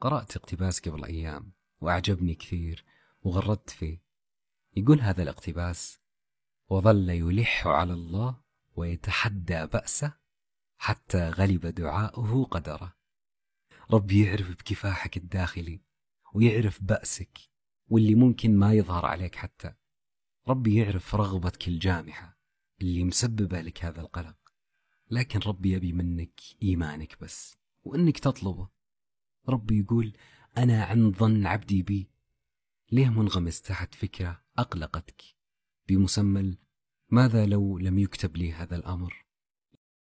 قرأت اقتباس قبل أيام وأعجبني كثير وغردت فيه يقول هذا الاقتباس وظل يلح على الله ويتحدى بأسه حتى غلب دعاؤه قدره ربي يعرف بكفاحك الداخلي ويعرف بأسك واللي ممكن ما يظهر عليك حتى ربي يعرف رغبتك الجامحة اللي مسببة لك هذا القلق لكن ربي يبي منك إيمانك بس وإنك تطلبه ربي يقول أنا عن ظن عبدي بي ليه منغمس تحت فكرة أقلقتك بمسمى ماذا لو لم يكتب لي هذا الأمر